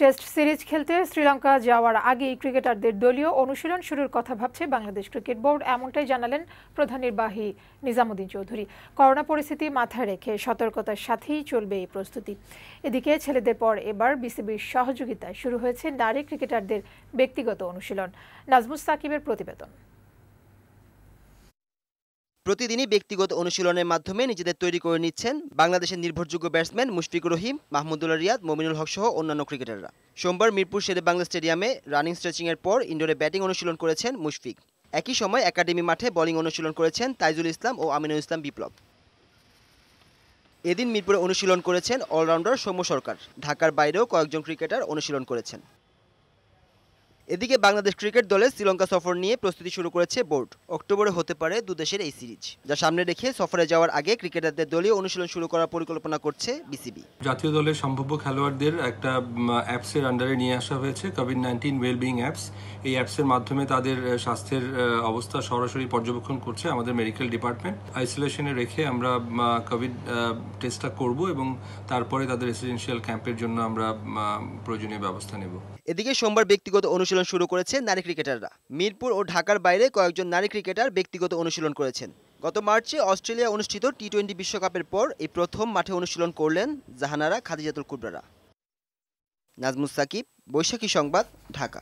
test series খেলতে শ্রীলঙ্কা যাওয়ার আগেই ক্রিকেটারদের দলীয় অনুশীলন শুরুর কথা ভাবছে বাংলাদেশ ক্রিকেট বোর্ড এমনটাই জানালেন প্রধান নির্বাহী নিজামুদ্দিন চৌধুরী করোনা পরিস্থিতি মাথায় রেখে সতর্কতার সাথেই চলবে এই প্রস্তুতি এদিকে ছেলেদের পর এবার বিসিবির সহযোগিতায় শুরু হয়েছে নারী ক্রিকেটারদের ব্যক্তিগত অনুশীলন নাজমুস সাকিবের প্রতিবেদন প্রতিদিনই ব্যক্তিগত অনুশীলনের মাধ্যমে নিজেদের তৈরি করে নিচ্ছেন বাংলাদেশের নির্ভরযোগ্য ব্যাটসম্যান মুশফিকুর রহিম মাহমুদুল্লাহ রিয়াদ মমিনুল হক সহ অন্যান্য ক্রিকেটাররা সোমবার মিরপুর শেরে বাংলা স্টেডিয়ামে রানিং স্ট্রেচিংয়ের পর ইন্ডোরে ব্যাটিং অনুশীলন করেছেন মুশফিক একই সময় একাডেমি মাঠে বোলিং অনুশীলন করেছেন তাইজুল ইসলাম ও আমিনুল ইসলাম বিপ্লব এদিন মিরপুরে অনুশীলন করেছেন অলরাউন্ডার সৌম্য সরকার ঢাকার বাইরেও কয়েকজন ক্রিকেটার অনুশীলন করেছেন এদিকে বাংলাদেশ ক্রিকেট দলের শ্রীলঙ্কা সফর নিয়ে প্রস্তুতি শুরু করেছে বোর্ড অক্টোবরে হতে পারে দুদেশের এই সিরিজ যা সামনে রেখে সফরে যাওয়ার আগে ক্রিকেটারদের দলীয় অনুশীলন শুরু করার পরিকল্পনা করছে বিসিবি জাতীয় দলের সম্ভাব্য খেলোয়াড়দের একটা অ্যাপসের আন্ডারে নিয়ে আসা হয়েছে কোভিড নাইন্টিন ওয়েলবিং অ্যাপস এই অ্যাপসের মাধ্যমে তাদের স্বাস্থ্যের অবস্থা সরাসরি পর্যবেক্ষণ করছে আমাদের মেডিকেল ডিপার্টমেন্ট আইসোলেশনে রেখে আমরা কোভিড টেস্টটা করব এবং তারপরে তাদের রেসিডেন্সিয়াল ক্যাম্পের জন্য আমরা প্রয়োজনীয় ব্যবস্থা নেব এদিকে সোমবার ব্যক্তিগত অনুশীলন শুরু করেছে নারী ক্রিকেটাররা মিরপুর ও ঢাকার বাইরে কয়েকজন নারী ক্রিকেটার ব্যক্তিগত অনুশীলন করেছেন গত মার্চে অস্ট্রেলিয়া অনুষ্ঠিত টি টোয়েন্টি বিশ্বকাপের পর এই প্রথম মাঠে অনুশীলন করলেন জাহানারা খাদিজাতুল কুবরারা নাজমুস সাকিব বৈশাখী সংবাদ ঢাকা